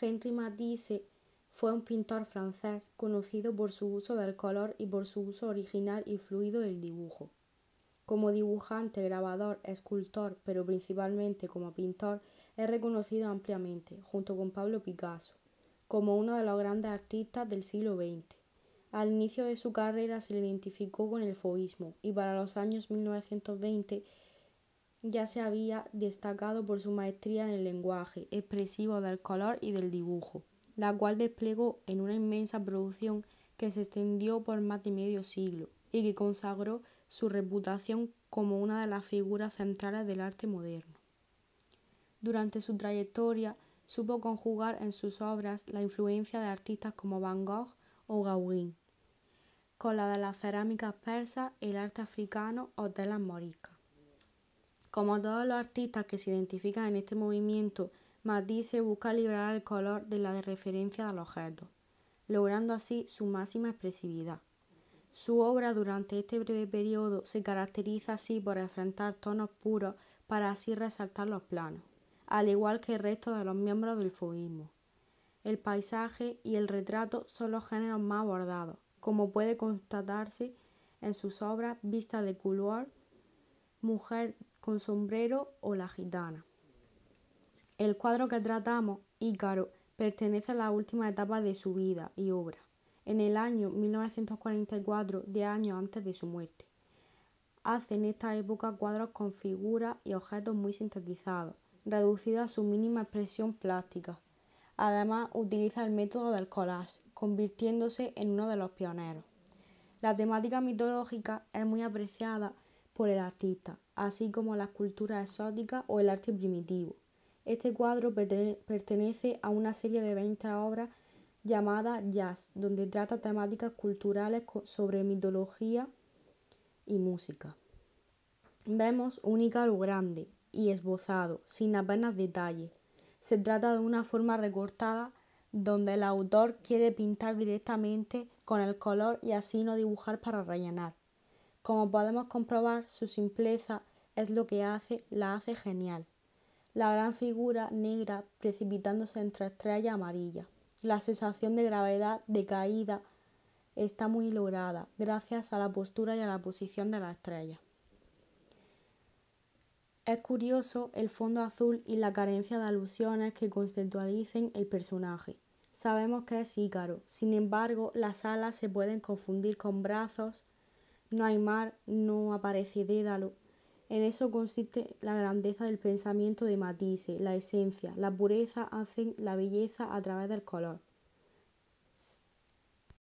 Henri Matisse fue un pintor francés conocido por su uso del color y por su uso original y fluido del dibujo. Como dibujante, grabador, escultor, pero principalmente como pintor, es reconocido ampliamente, junto con Pablo Picasso, como uno de los grandes artistas del siglo XX. Al inicio de su carrera se le identificó con el foísmo y para los años 1920 ya se había destacado por su maestría en el lenguaje expresivo del color y del dibujo, la cual desplegó en una inmensa producción que se extendió por más de medio siglo y que consagró su reputación como una de las figuras centrales del arte moderno. Durante su trayectoria supo conjugar en sus obras la influencia de artistas como Van Gogh o Gauguin, con la de las cerámicas persas, el arte africano o telas moriscas. Como todos los artistas que se identifican en este movimiento, Matisse busca liberar el color de la de referencia del objeto, logrando así su máxima expresividad. Su obra durante este breve periodo se caracteriza así por enfrentar tonos puros para así resaltar los planos, al igual que el resto de los miembros del fobismo. El paisaje y el retrato son los géneros más abordados, como puede constatarse en sus obras Vista de Couloir, Mujer con sombrero o la gitana. El cuadro que tratamos, Ícaro, pertenece a la última etapa de su vida y obra, en el año 1944, 10 años antes de su muerte. Hace en esta época cuadros con figuras y objetos muy sintetizados, reducidos a su mínima expresión plástica. Además, utiliza el método del collage, convirtiéndose en uno de los pioneros. La temática mitológica es muy apreciada por el artista, así como la cultura exótica o el arte primitivo. Este cuadro pertenece a una serie de 20 obras llamada Jazz, donde trata temáticas culturales sobre mitología y música. Vemos un Ícaro grande y esbozado, sin apenas detalles. Se trata de una forma recortada donde el autor quiere pintar directamente con el color y así no dibujar para rellenar. Como podemos comprobar, su simpleza es lo que hace, la hace genial. La gran figura negra precipitándose entre estrellas amarillas. La sensación de gravedad de caída está muy lograda gracias a la postura y a la posición de la estrella. Es curioso el fondo azul y la carencia de alusiones que conceptualicen el personaje. Sabemos que es ícaro, sin embargo, las alas se pueden confundir con brazos, no hay mar, no aparece Dédalo. En eso consiste la grandeza del pensamiento de matices, la esencia, la pureza hacen la belleza a través del color.